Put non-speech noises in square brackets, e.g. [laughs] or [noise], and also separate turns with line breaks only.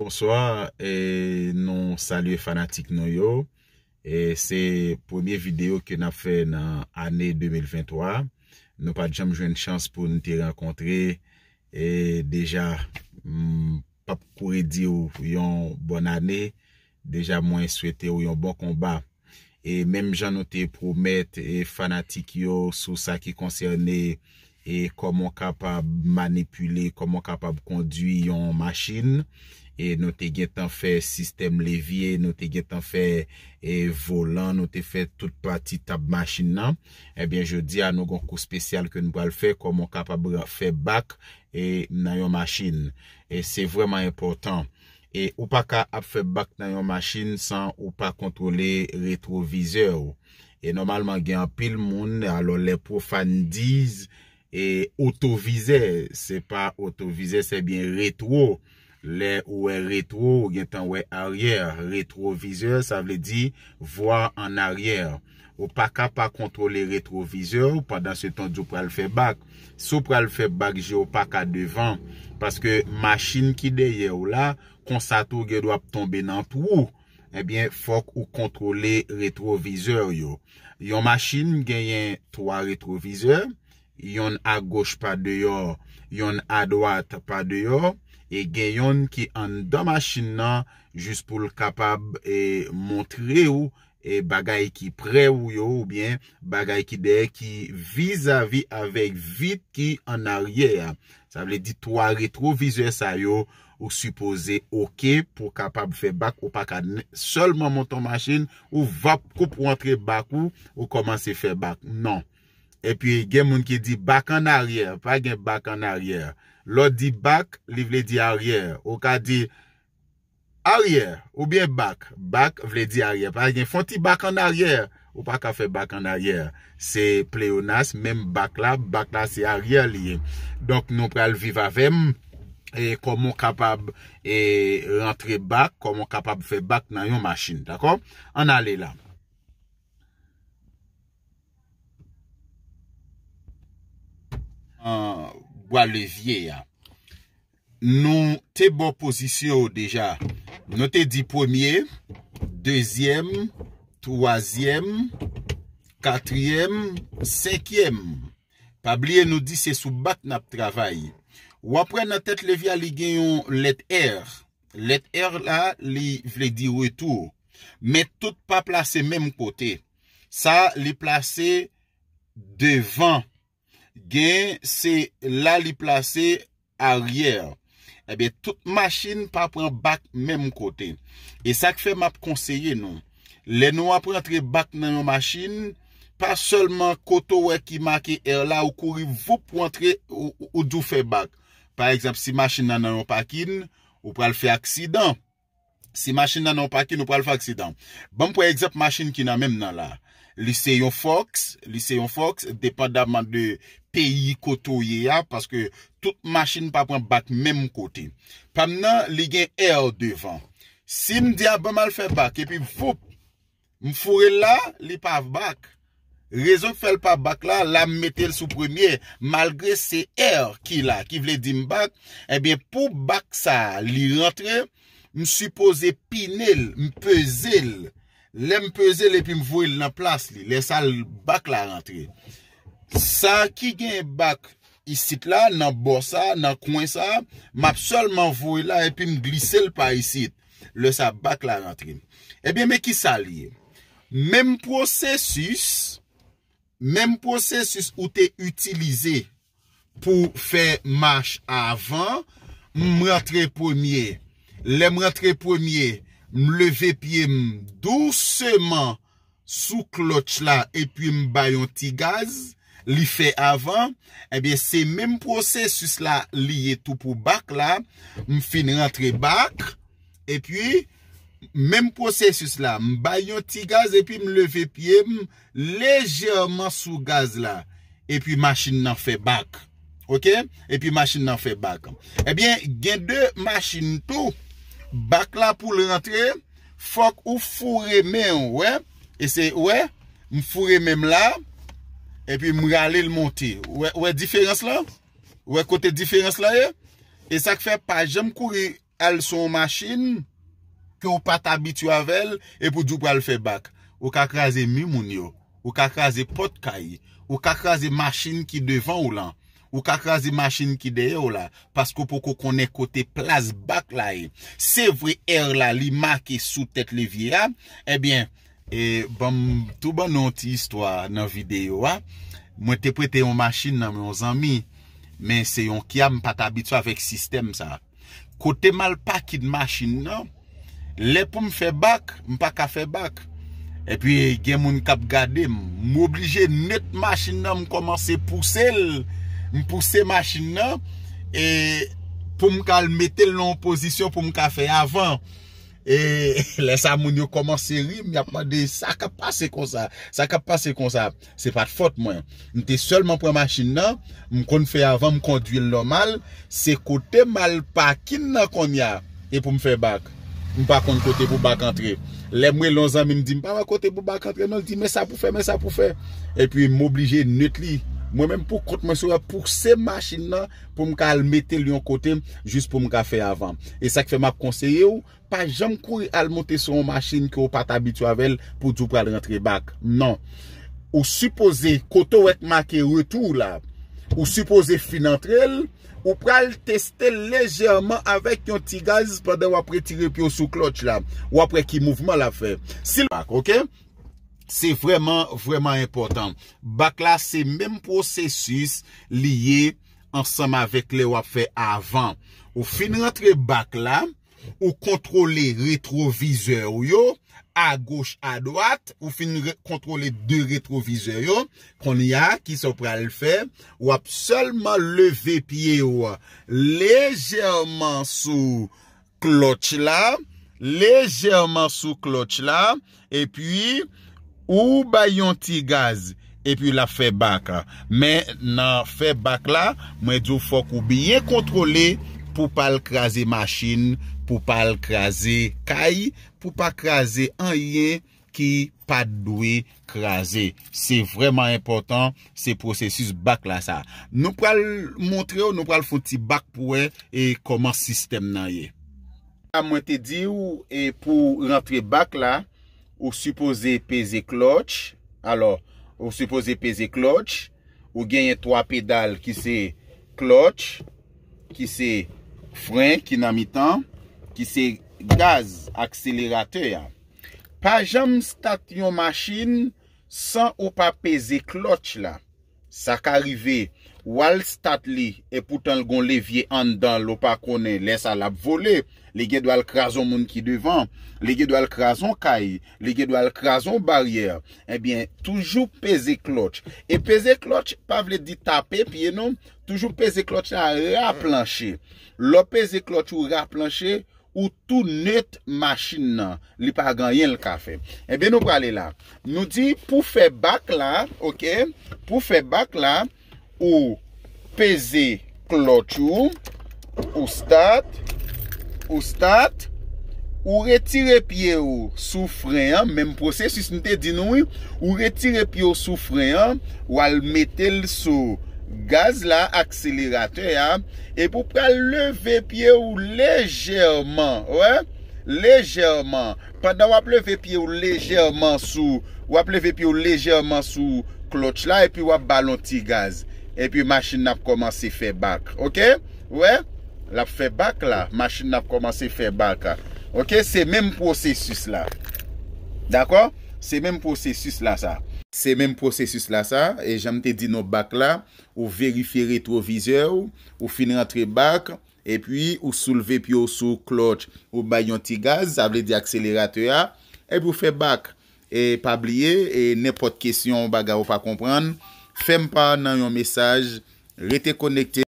Bonsoir, nou salye fanatik nou yo Se premier video ke nou a fe nan ane 2023 Nou pa djam jwen chans pou nou te rakontre Deja, pap koure di ou yon bon ane Deja mwen souete ou yon bon komba Mem jan nou te promette fanatik yo sou sa ki konserne E komon kapab manipule, komon kapab kondui yon maschine E nou te gen tan fe sistem levye, nou te gen tan fe e, volan, nou te fe tout pati tab machin nan. Ebyen, eh je di an nou gon kou spesyal ke nou bal fe, komon kapabou fe bak e, nan yon machin. E se vweman important. E ou pa ka ap fe bak nan yon machin san ou pa kontrole retroviseur. E normalman gen apil moun, alo le profan diz, e otovise, se pa otovise se bien retrovise. Le ouwe retro, gen tan ouwe aryer, retroviseur sa vle di vwa an aryer. Ou paka pa kontrole retroviseur ou padan se ton djou pral febak. Sou pral febak je ou paka devan. Paske maschine ki deye ou la, konsato gen do ap tombe nan prou. Ebyen fok ou kontrole eh retroviseur yo. Yo maschine gen yen 3 retroviseur. Yon a goch pa deyor, yon a dwat pa deyor. E gen yon ki an do masjin nan jist pou l kapab e montre ou e bagay ki pre ou yo ou bien bagay ki dey ki vizavi avek vit ki an ariye ya. Sa vle di to a retro vizue sa yo ou supose okey pou kapab fe bak ou pa ka solman monton masjin ou va pou prontre bak ou ou komanse fe bak nan. E pi gen moun ki di bak an aryer Pa gen bak an aryer Lò di bak li vle di aryer Ou ka di aryer Ou bien bak Bak vle di aryer Pa gen fwanti bak an aryer Ou pa ka fe bak an aryer Se pleyounas menm bak la Bak la se aryer li Donk nou pral viva vem E komon kapab rentre bak Komon kapab fe bak nan yon machin An ale la Wa levye ya Nou te bon posisyon deja Nou te di pwemye Dezyem Troasyem Katryem Sekyem Pabliye nou di se sou bat nap travay Ou apre nan tet levye li genyon let er Let er la Li vle di wetou Met tout pa plase menm kote Sa li plase Devan gen se la li plase a ryer ebe tout machin pa pran bak menm kote e sak fe map konseye nou le nou ap prantre bak nan yon machin pa solman koto we ki make e la ou kouri vup prantre ou djou fe bak par ekzap si machin nan yon pakin ou pral fe aksidan si machin nan yon pakin ou pral fe aksidan bon pou ekzap machin ki nan menm nan la liseyon fox liseyon fox depan daman de peyi koto ye ya, paske tout machine pa pran bak menm kote. Pamnen, li gen R devan. Si m di a ah, ban mal fe bak, epi m foup, m foure la, li pa bak. Rezon fe l pa bak la, la m metel sou premye, malgre se R ki la, ki vle di m bak, epi pou bak sa li rentre, m suppose pine l, m pese l, le m pese l epi m foure l nan plas li, le sa l bak la rentre. Sa ki gen bak isit la, nan bosa, nan kwen sa, map sol man voy la, epi m glise l pa isit, le sa bak la rentrin. Ebyen, me ki sa liye. Mem prosesus, mem prosesus ou te utilize pou fe mash avan, m rentre pwemye, le m rentre pwemye, m leve piye m douseman sou klotch la, epi m bayon ti gaz, Li fe avan Ebyen se menm prosesus la Liye tou pou bak la M fin rentre bak Epyen menm prosesus la M bayon ti gaz Epyen m leve pie M lejerman sou gaz la Epyen masin nan fe bak Epyen masin nan fe bak Ebyen gen de masin tou Bak la pou rentre Fok ou fure men Ese we M fure men la epi mre ale l moti. Ou e diferans la? Ou e kote diferans la ye? E sak fe pa jem kuri el son masin ki ou pat abitua vel epi ou djou pral fe bak. Ou kak raze mimoun yo. Ou kak raze pot kaj. Ou kak raze masin ki devan ou lan. Ou kak raze masin ki deye ou la. Paske pou koko kone kote plas bak la ye. Eh? Se vre er la li maki sou tet le viya, ebyen, eh? eh E bom, tout bon non ti histwa nan videyo a, mwen te pwete yon masjin nan mwen zanmi, men se yon kya m pata bitwa vek sistem sa. Kote mal pakit masjin nan, le pou m fe bak, m pa ka fe bak, e pi gen moun kap gade, m oblije net masjin nan m komanse pouse, m pouse masjin nan, e pou m kal metel nan posisyon pou m ka fe avan, E [laughs] le sa moun yo koman seri M ya pa de sakap pase kon sa Sakap pase kon sa Se pat fote mwen M te solman pran machin nan M kon fè avan m kondwi l normal Se kote mal pa kin nan kon ya E pou m fè bak M pa konde kote pou bak antre Le mwe lon zan mi m di m pa ma kote pou bak antre Non di mè sa pou fè mè sa pou fè E pi m oblije nèt li Mwen men pou kote mwen souwe pou se machin nan pou mka al mette lyon kote jist pou mka fe avan. E sa ki fe map konseye ou, pa jan kou al mote son machin ki ou pata bitu avel pou djou pral rentre bak. Non, ou suppose kote ou ek make retou la, ou suppose fin entrel, ou pral teste lejerman avek yon ti gaz pwede wapre tire pyo sou klot la, wapre ki mouvman la fe. Sil bak, ok? Se vreman, vreman impotant. Bak la, se menm prosesus liye ansam avek le wap fe avan. Ou fin rentre bak la, ou kontrole retrovizor yo. A goch, a dwat, ou fin kontrole de retrovizor yo. Kon ya, ki so pral fe, wap solman leve piye yo. Lejerman sou klotch la. Lejerman sou klotch la. E pi... ou bay yon ti gaz, epi la fe bak. Men nan fe bak la, mwen diyo fok ou biye kontrole pou pal kraze masjin, pou pal kraze kay, pou pal kraze anye, ki pad dwe kraze. Se vreman important, se prosesus bak la sa. Nou pral montre ou nou pral foti bak pou e, e koman sistem nan ye. A mwen te di ou, e pou rentre bak la, Ou suppose peze kloch. Alors, ou suppose peze kloch. Ou genye 3 pedal ki se kloch. Ki se frein ki nan mi tan. Ki se gaz akselerate. Pa jam stat yon maschin san ou pa peze kloch la. Sa ka rive. Wal stat li, epoutan lgon levye andan lopakone, lesa lap vole, lege dwa lkrazon moun ki devan, lege dwa lkrazon kayi, lege dwa lkrazon baryer, ebyen, toujou peze klot. E peze klot, pa vle di tape, peye nou, toujou peze klot la ra planche. Lo peze klot ou ra planche, ou tou net machin nan, li pa gan yen lkafe. Ebyen, nou prale la. Nou di, pou fe bak la, pou fe bak la, Ou peze kloch ou Ou start Ou start Ou retire pie ou sou frey Mèm proses si se nte di nou Ou retire pie ou sou frey Ou al metel sou gaz la akselerat E pou pral leve pie ou lejèrman Lejèrman Padan wap leve pie ou lejèrman sou Wap leve pie ou lejèrman sou kloch la E pi wap balon ti gaz epi machin ap komanse fè bak, ok? Ouè? Lap fè bak la, machin ap komanse fè bak la, ok? Se menm prosesus la, d'akon? Se menm prosesus la sa. Se menm prosesus la sa, e jante di nou bak la, ou verifi retrovizè ou, ou fin rentre bak, epi ou souleve pi ou sou klot, ou bay yon ti gaz, avle di akseleratè ya, epi ou fè bak, e pa bliye, e nepot kesyon baga ou fa kompran, Fem pa nan yon mesaj. Rete konekte.